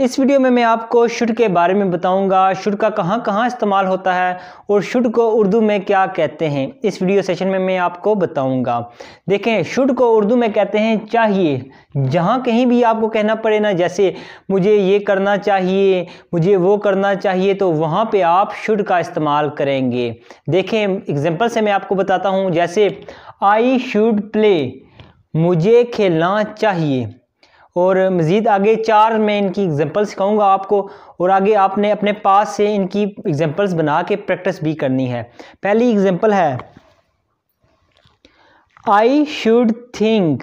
इस वीडियो में मैं आपको शुड के बारे में बताऊंगा शुड का कहाँ कहाँ इस्तेमाल होता है और शुड को उर्दू में क्या कहते हैं इस वीडियो सेशन में मैं आपको बताऊंगा देखें शुड को उर्दू में कहते हैं चाहिए जहाँ कहीं भी आपको कहना पड़े ना जैसे मुझे ये करना चाहिए मुझे वो करना चाहिए तो वहाँ पे आप शुड का इस्तेमाल करेंगे देखें एग्जाम्पल से मैं आपको बताता हूँ जैसे आई शुड प्ले मुझे खेलना चाहिए और मज़ीद आगे चार मैं इनकी एग्ज़ाम्पल्स सिखाऊंगा आपको और आगे आपने अपने पास से इनकी एग्ज़ाम्पल्स बना के प्रैक्टिस भी करनी है पहली एग्ज़ाम्पल है आई शुड थिंक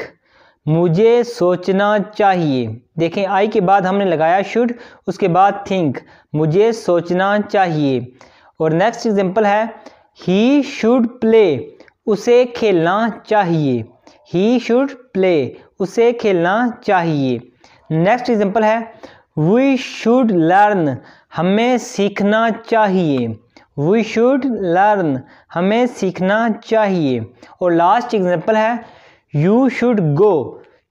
मुझे सोचना चाहिए देखें आई के बाद हमने लगाया शुड उसके बाद थिंक मुझे सोचना चाहिए और नेक्स्ट एग्जांपल है ही शुड प्ले उसे खेलना चाहिए ही शुड प्ले उसे खेलना चाहिए नेक्स्ट एग्जाम्पल है वी शुड लर्न हमें सीखना चाहिए वी शुड लर्न हमें सीखना चाहिए और लास्ट एग्ज़ाम्पल है यू शुड गो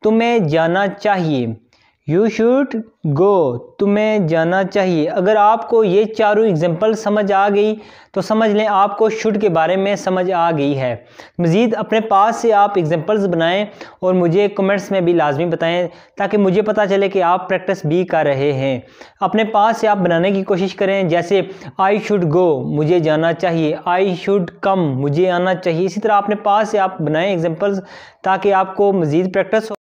तुम्हें जाना चाहिए यू शुड गो तुम्हें जाना चाहिए अगर आपको ये चारों एग्जाम्पल समझ आ गई तो समझ लें आपको शुड के बारे में समझ आ गई है मज़ीद अपने पास से आप एग्ज़ाम्पल्स बनाएं और मुझे कमेंट्स में भी लाजमी बताएं ताकि मुझे पता चले कि आप प्रैक्टिस भी कर रहे हैं अपने पास से आप बनाने की कोशिश करें जैसे आई शुड गो मुझे जाना चाहिए आई शुड कम मुझे आना चाहिए इसी तरह अपने पास से आप बनाएँ एग्ज़ाम्पल्स ताकि आपको मज़ीद प्रैक्टिस